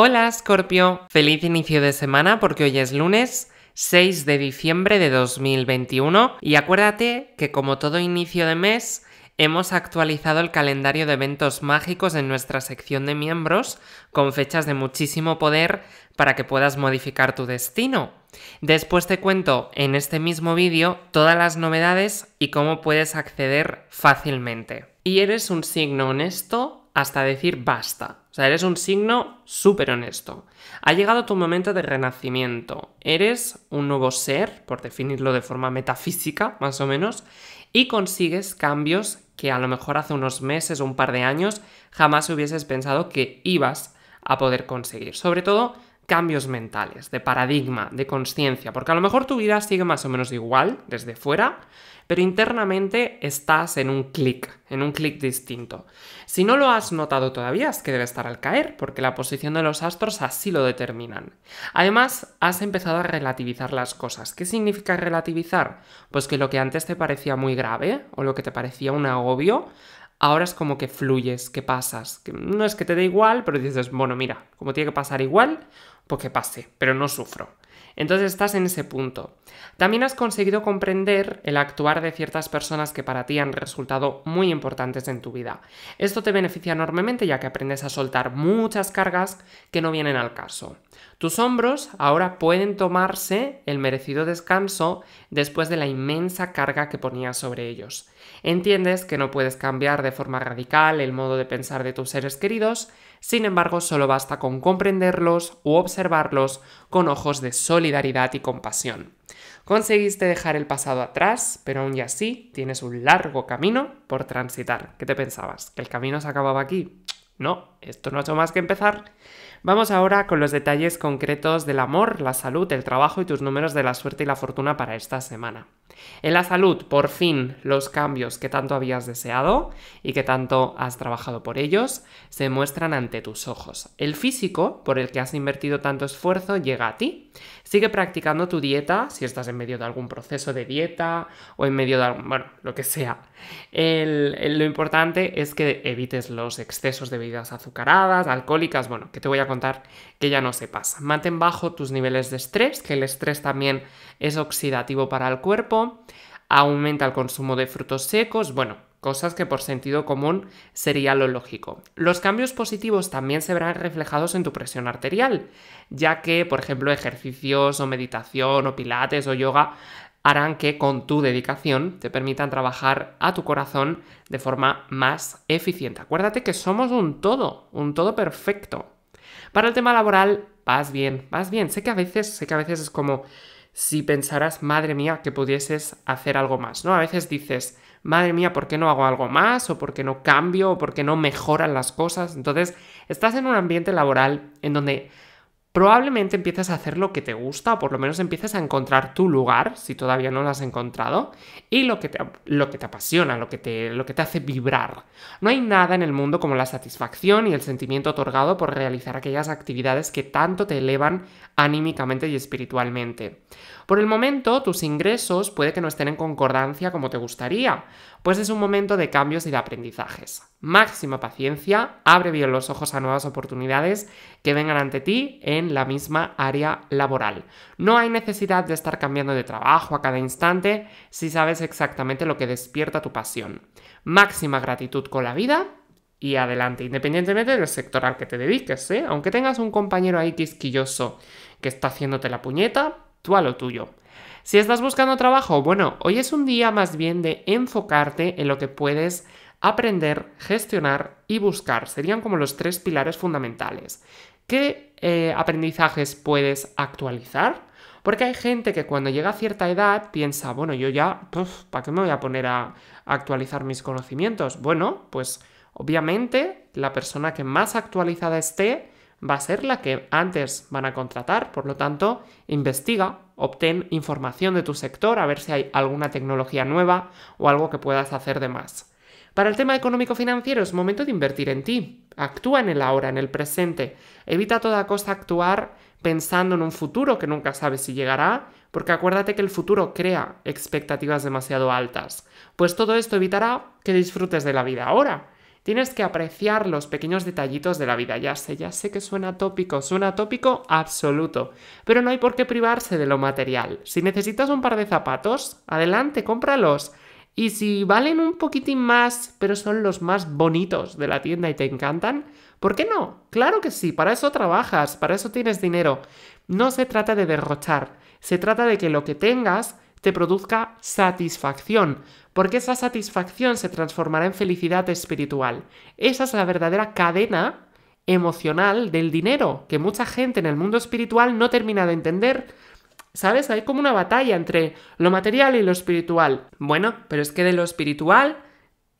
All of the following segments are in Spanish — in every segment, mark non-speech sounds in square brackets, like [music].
Hola Scorpio, feliz inicio de semana porque hoy es lunes 6 de diciembre de 2021 y acuérdate que como todo inicio de mes hemos actualizado el calendario de eventos mágicos en nuestra sección de miembros con fechas de muchísimo poder para que puedas modificar tu destino. Después te cuento en este mismo vídeo todas las novedades y cómo puedes acceder fácilmente. ¿Y eres un signo honesto? hasta decir basta. O sea, eres un signo súper honesto. Ha llegado tu momento de renacimiento. Eres un nuevo ser, por definirlo de forma metafísica, más o menos, y consigues cambios que a lo mejor hace unos meses o un par de años jamás hubieses pensado que ibas a poder conseguir. Sobre todo cambios mentales, de paradigma, de conciencia, porque a lo mejor tu vida sigue más o menos igual desde fuera, pero internamente estás en un clic, en un clic distinto. Si no lo has notado todavía, es que debe estar al caer, porque la posición de los astros así lo determinan. Además, has empezado a relativizar las cosas. ¿Qué significa relativizar? Pues que lo que antes te parecía muy grave o lo que te parecía un agobio, ahora es como que fluyes, que pasas. no es que te dé igual, pero dices, bueno, mira, como tiene que pasar igual, porque pase, pero no sufro. Entonces estás en ese punto. También has conseguido comprender el actuar de ciertas personas que para ti han resultado muy importantes en tu vida. Esto te beneficia enormemente ya que aprendes a soltar muchas cargas que no vienen al caso. Tus hombros ahora pueden tomarse el merecido descanso después de la inmensa carga que ponías sobre ellos. Entiendes que no puedes cambiar de forma radical el modo de pensar de tus seres queridos, sin embargo, solo basta con comprenderlos u observarlos con ojos de solidaridad y compasión. Conseguiste dejar el pasado atrás, pero aún y así tienes un largo camino por transitar. ¿Qué te pensabas? ¿Que el camino se acababa aquí? No, esto no ha hecho más que empezar. Vamos ahora con los detalles concretos del amor, la salud, el trabajo y tus números de la suerte y la fortuna para esta semana. En la salud, por fin, los cambios que tanto habías deseado y que tanto has trabajado por ellos se muestran ante tus ojos. El físico, por el que has invertido tanto esfuerzo, llega a ti. Sigue practicando tu dieta, si estás en medio de algún proceso de dieta o en medio de algún, bueno, lo que sea. lo importante es que evites los excesos de azucaradas, alcohólicas, bueno, que te voy a contar que ya no se pasa. Mantén bajo tus niveles de estrés, que el estrés también es oxidativo para el cuerpo, aumenta el consumo de frutos secos, bueno, cosas que por sentido común sería lo lógico. Los cambios positivos también se verán reflejados en tu presión arterial, ya que, por ejemplo, ejercicios o meditación o pilates o yoga harán que con tu dedicación te permitan trabajar a tu corazón de forma más eficiente. Acuérdate que somos un todo, un todo perfecto. Para el tema laboral, vas bien, vas bien. Sé que a veces, sé que a veces es como si pensaras, madre mía, que pudieses hacer algo más, ¿no? A veces dices, madre mía, ¿por qué no hago algo más? ¿O por qué no cambio? ¿O por qué no mejoran las cosas? Entonces, estás en un ambiente laboral en donde probablemente empieces a hacer lo que te gusta o por lo menos empieces a encontrar tu lugar, si todavía no lo has encontrado, y lo que te, lo que te apasiona, lo que te, lo que te hace vibrar. No hay nada en el mundo como la satisfacción y el sentimiento otorgado por realizar aquellas actividades que tanto te elevan anímicamente y espiritualmente. Por el momento, tus ingresos puede que no estén en concordancia como te gustaría, pues es un momento de cambios y de aprendizajes. Máxima paciencia, abre bien los ojos a nuevas oportunidades que vengan ante ti en la misma área laboral. No hay necesidad de estar cambiando de trabajo a cada instante si sabes exactamente lo que despierta tu pasión. Máxima gratitud con la vida y adelante, independientemente del sector al que te dediques, ¿eh? aunque tengas un compañero ahí quisquilloso que está haciéndote la puñeta, tú a lo tuyo. Si estás buscando trabajo, bueno, hoy es un día más bien de enfocarte en lo que puedes aprender, gestionar y buscar. Serían como los tres pilares fundamentales. ¿Qué eh, aprendizajes puedes actualizar? Porque hay gente que cuando llega a cierta edad piensa, bueno, yo ya, ¿para qué me voy a poner a actualizar mis conocimientos? Bueno, pues obviamente la persona que más actualizada esté va a ser la que antes van a contratar. Por lo tanto, investiga, obtén información de tu sector, a ver si hay alguna tecnología nueva o algo que puedas hacer de más. Para el tema económico-financiero es momento de invertir en ti. Actúa en el ahora, en el presente. Evita toda costa actuar pensando en un futuro que nunca sabes si llegará, porque acuérdate que el futuro crea expectativas demasiado altas. Pues todo esto evitará que disfrutes de la vida ahora Tienes que apreciar los pequeños detallitos de la vida, ya sé, ya sé que suena tópico, suena tópico absoluto, pero no hay por qué privarse de lo material. Si necesitas un par de zapatos, adelante, cómpralos. Y si valen un poquitín más, pero son los más bonitos de la tienda y te encantan, ¿por qué no? Claro que sí, para eso trabajas, para eso tienes dinero. No se trata de derrochar, se trata de que lo que tengas te produzca satisfacción, porque esa satisfacción se transformará en felicidad espiritual. Esa es la verdadera cadena emocional del dinero, que mucha gente en el mundo espiritual no termina de entender. ¿Sabes? Hay como una batalla entre lo material y lo espiritual. Bueno, pero es que de lo espiritual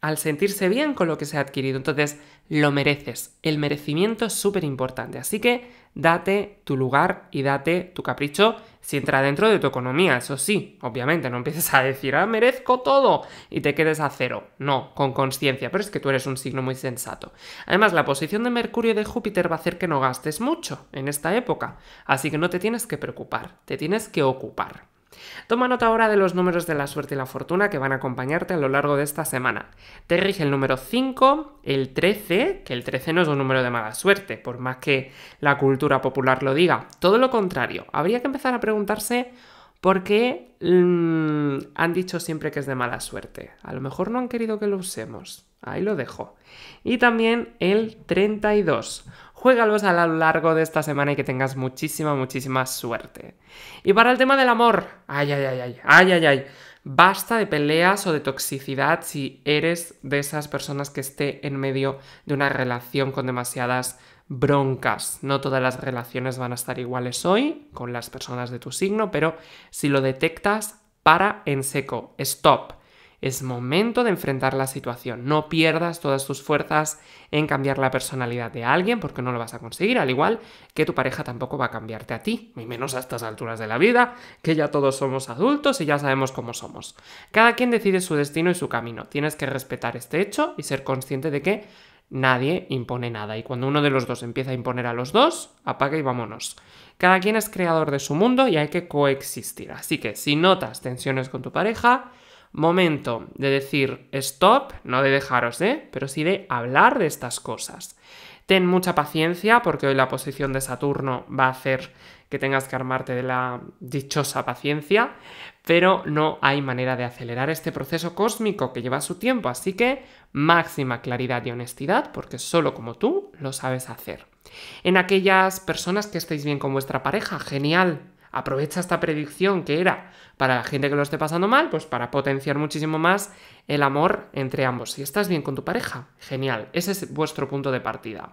al sentirse bien con lo que se ha adquirido. Entonces, lo mereces. El merecimiento es súper importante. Así que date tu lugar y date tu capricho si entra dentro de tu economía. Eso sí, obviamente, no empieces a decir, ah, merezco todo y te quedes a cero. No, con conciencia, pero es que tú eres un signo muy sensato. Además, la posición de Mercurio y de Júpiter va a hacer que no gastes mucho en esta época. Así que no te tienes que preocupar, te tienes que ocupar. Toma nota ahora de los números de la suerte y la fortuna que van a acompañarte a lo largo de esta semana. Te rige el número 5, el 13, que el 13 no es un número de mala suerte, por más que la cultura popular lo diga. Todo lo contrario, habría que empezar a preguntarse por qué mm, han dicho siempre que es de mala suerte. A lo mejor no han querido que lo usemos. Ahí lo dejo. Y también el 32. Juégalos a lo largo de esta semana y que tengas muchísima, muchísima suerte. Y para el tema del amor, ay, ay, ay, ay, ay, ay, ay. Basta de peleas o de toxicidad si eres de esas personas que esté en medio de una relación con demasiadas broncas. No todas las relaciones van a estar iguales hoy con las personas de tu signo, pero si lo detectas, para en seco, stop. Es momento de enfrentar la situación. No pierdas todas tus fuerzas en cambiar la personalidad de alguien porque no lo vas a conseguir, al igual que tu pareja tampoco va a cambiarte a ti, ni menos a estas alturas de la vida, que ya todos somos adultos y ya sabemos cómo somos. Cada quien decide su destino y su camino. Tienes que respetar este hecho y ser consciente de que nadie impone nada. Y cuando uno de los dos empieza a imponer a los dos, apaga y vámonos. Cada quien es creador de su mundo y hay que coexistir. Así que si notas tensiones con tu pareja, momento de decir stop, no de dejaros pero sí de hablar de estas cosas. Ten mucha paciencia porque hoy la posición de Saturno va a hacer que tengas que armarte de la dichosa paciencia, pero no hay manera de acelerar este proceso cósmico que lleva su tiempo, así que máxima claridad y honestidad porque solo como tú lo sabes hacer. En aquellas personas que estéis bien con vuestra pareja, genial, aprovecha esta predicción que era para la gente que lo esté pasando mal, pues para potenciar muchísimo más el amor entre ambos. Si estás bien con tu pareja, genial, ese es vuestro punto de partida.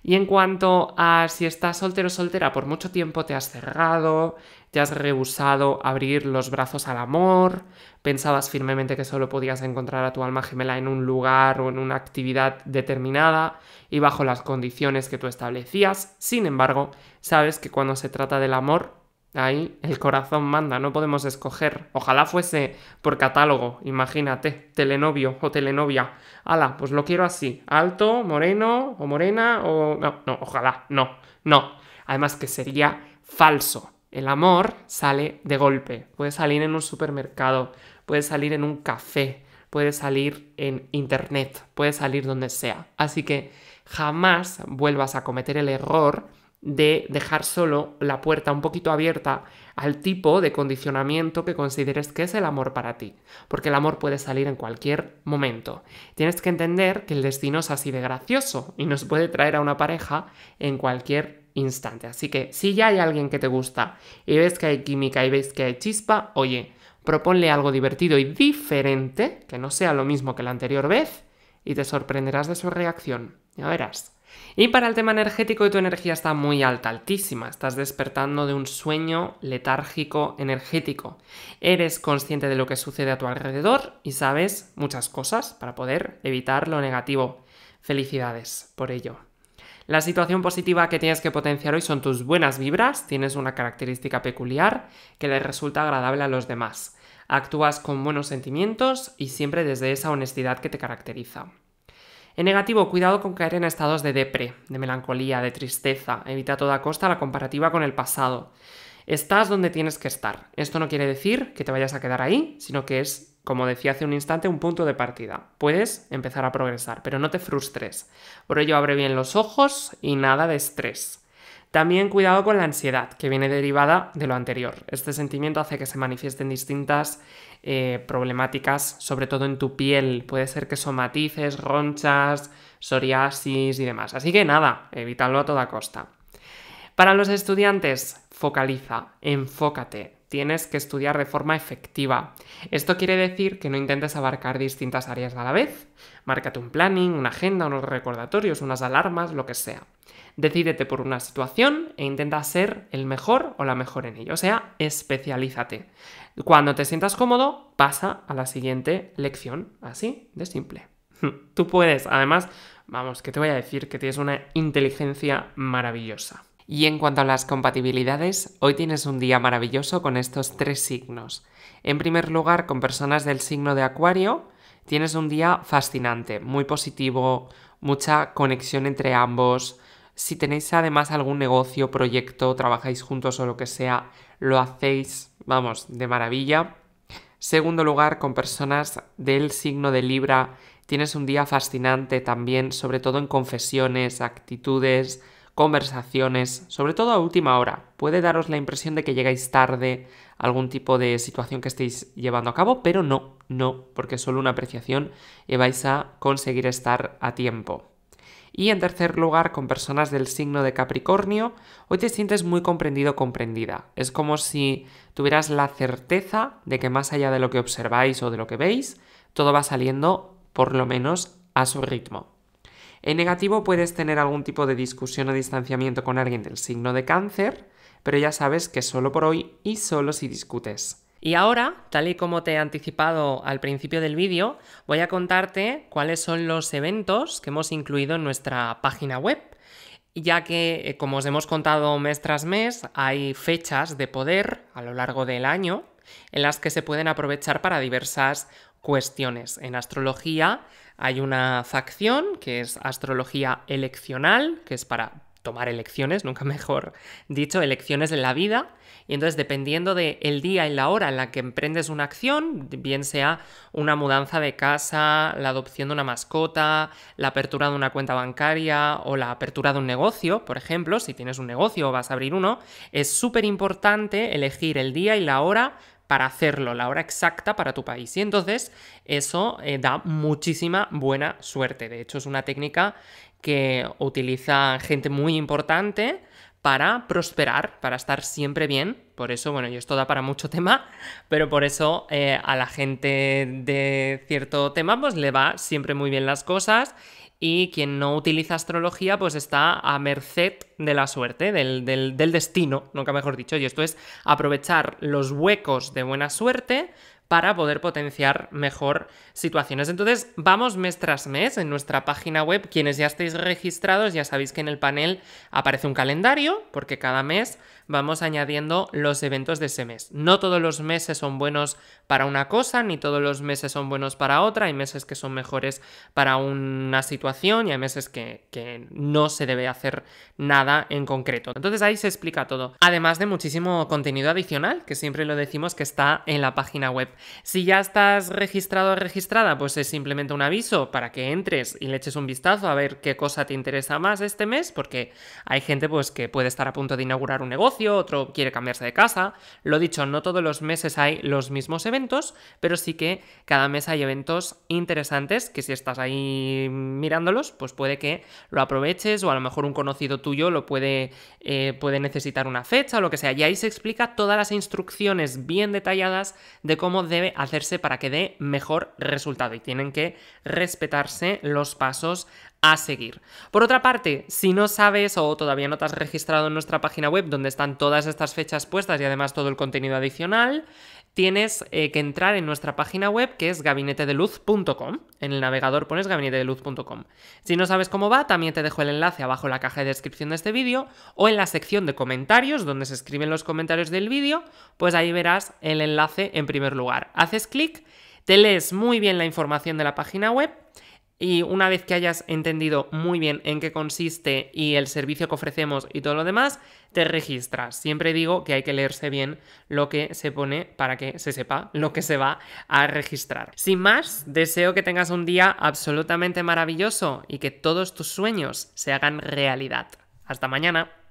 Y en cuanto a si estás soltero o soltera, por mucho tiempo te has cerrado, te has rehusado abrir los brazos al amor, pensabas firmemente que solo podías encontrar a tu alma gemela en un lugar o en una actividad determinada y bajo las condiciones que tú establecías. Sin embargo, sabes que cuando se trata del amor, Ahí el corazón manda, no podemos escoger. Ojalá fuese por catálogo, imagínate, telenovio o telenovia. Ala, pues lo quiero así, alto, moreno o morena o... No, no, ojalá, no, no. Además que sería falso. El amor sale de golpe. Puede salir en un supermercado, puede salir en un café, puede salir en internet, puede salir donde sea. Así que jamás vuelvas a cometer el error de dejar solo la puerta un poquito abierta al tipo de condicionamiento que consideres que es el amor para ti, porque el amor puede salir en cualquier momento. Tienes que entender que el destino es así de gracioso y nos puede traer a una pareja en cualquier instante. Así que si ya hay alguien que te gusta y ves que hay química y ves que hay chispa, oye, proponle algo divertido y diferente, que no sea lo mismo que la anterior vez, y te sorprenderás de su reacción. Ya verás. Y para el tema energético, tu energía está muy alta, altísima. Estás despertando de un sueño letárgico energético. Eres consciente de lo que sucede a tu alrededor y sabes muchas cosas para poder evitar lo negativo. Felicidades por ello. La situación positiva que tienes que potenciar hoy son tus buenas vibras, tienes una característica peculiar que le resulta agradable a los demás. Actúas con buenos sentimientos y siempre desde esa honestidad que te caracteriza. En negativo, cuidado con caer en estados de depre, de melancolía, de tristeza. Evita a toda costa la comparativa con el pasado. Estás donde tienes que estar. Esto no quiere decir que te vayas a quedar ahí, sino que es como decía hace un instante, un punto de partida. Puedes empezar a progresar, pero no te frustres. Por ello, abre bien los ojos y nada de estrés. También cuidado con la ansiedad, que viene derivada de lo anterior. Este sentimiento hace que se manifiesten distintas eh, problemáticas, sobre todo en tu piel. Puede ser que son matices, ronchas, psoriasis y demás. Así que nada, evítalo a toda costa. Para los estudiantes, focaliza, enfócate, tienes que estudiar de forma efectiva. Esto quiere decir que no intentes abarcar distintas áreas a la vez. Márcate un planning, una agenda, unos recordatorios, unas alarmas, lo que sea. Decídete por una situación e intenta ser el mejor o la mejor en ello, o sea, especialízate. Cuando te sientas cómodo, pasa a la siguiente lección, así de simple. [laughs] Tú puedes, además, vamos, que te voy a decir que tienes una inteligencia maravillosa. Y en cuanto a las compatibilidades, hoy tienes un día maravilloso con estos tres signos. En primer lugar, con personas del signo de Acuario, tienes un día fascinante, muy positivo, mucha conexión entre ambos, si tenéis además algún negocio, proyecto, trabajáis juntos o lo que sea, lo hacéis, vamos, de maravilla. Segundo lugar, con personas del signo de Libra, tienes un día fascinante también, sobre todo en confesiones, actitudes, conversaciones, sobre todo a última hora. Puede daros la impresión de que llegáis tarde algún tipo de situación que estéis llevando a cabo, pero no, no, porque es solo una apreciación y vais a conseguir estar a tiempo. Y en tercer lugar, con personas del signo de Capricornio, hoy te sientes muy comprendido comprendida. Es como si tuvieras la certeza de que más allá de lo que observáis o de lo que veis, todo va saliendo por lo menos a su ritmo. En negativo puedes tener algún tipo de discusión o distanciamiento con alguien del signo de cáncer, pero ya sabes que solo por hoy y solo si discutes. Y ahora, tal y como te he anticipado al principio del vídeo, voy a contarte cuáles son los eventos que hemos incluido en nuestra página web, ya que, eh, como os hemos contado mes tras mes, hay fechas de poder a lo largo del año en las que se pueden aprovechar para diversas cuestiones. En astrología hay una facción que es astrología eleccional, que es para tomar elecciones, nunca [laughs] mejor dicho, elecciones en la vida. Y entonces, dependiendo del el día y la hora en la que emprendes una acción, bien sea una mudanza de casa, la adopción de una mascota, la apertura de una cuenta bancaria o la apertura de un negocio, por ejemplo, si tienes un negocio o vas a abrir uno, es súper importante elegir el día y la hora para hacerlo, la hora exacta para tu país. Y entonces eso eh, da muchísima buena suerte. De hecho, es una técnica que utiliza gente muy importante para prosperar, para estar siempre bien. Por eso, bueno, y esto da para mucho [laughs] tema, pero por eso eh, a la gente de cierto tema pues le va siempre muy bien las cosas y quien no utiliza astrología pues está a merced de la suerte, del, destino, nunca mejor dicho, y esto es aprovechar los huecos de buena suerte para poder potenciar mejor situaciones. Entonces, vamos mes tras mes en nuestra página web. Quienes ya estéis registrados, ya sabéis que en el panel aparece un calendario, porque cada mes vamos añadiendo los eventos de ese mes. No todos los meses son buenos para una cosa, ni todos los meses son buenos para otra. Hay meses que son mejores para una situación y hay meses que, no se debe hacer nada en concreto. Entonces ahí se explica todo. Además de muchísimo contenido adicional, que siempre lo decimos que está en la página web. Si ya estás registrado o registrada, pues es simplemente un aviso para que entres y le eches un vistazo a ver qué cosa te interesa más este mes, porque hay gente pues, que puede estar a punto de inaugurar un negocio otro quiere cambiarse de casa. Lo dicho, no todos los meses hay los mismos eventos, pero sí que cada mes hay eventos interesantes que si estás ahí mirándolos, pues puede que lo aproveches o a lo mejor un conocido tuyo lo puede, eh, puede necesitar una fecha o lo que sea. Y ahí se explica todas las instrucciones bien detalladas de cómo debe hacerse para que dé mejor resultado y tienen que respetarse los pasos a seguir. Por otra parte, si no sabes o todavía no te has registrado en nuestra página web donde están todas estas fechas puestas y además todo el contenido adicional, tienes eh, que entrar en nuestra página web que es gabinetedeluz.com. En el navegador pones gabinetedeluz.com. Si no sabes cómo va, también te dejo el enlace abajo en la caja de descripción de este vídeo o en la sección de comentarios donde se escriben los comentarios del vídeo, pues ahí verás el enlace en primer lugar. Haces clic, te lees muy bien la información de la página web y una vez que hayas entendido muy bien en qué consiste y el servicio que ofrecemos y todo lo demás, te registras. Siempre digo que hay que leerse bien lo que se pone para que se sepa lo que se va a registrar. Sin más, deseo que tengas un día absolutamente maravilloso y que todos tus sueños se hagan realidad. Hasta mañana.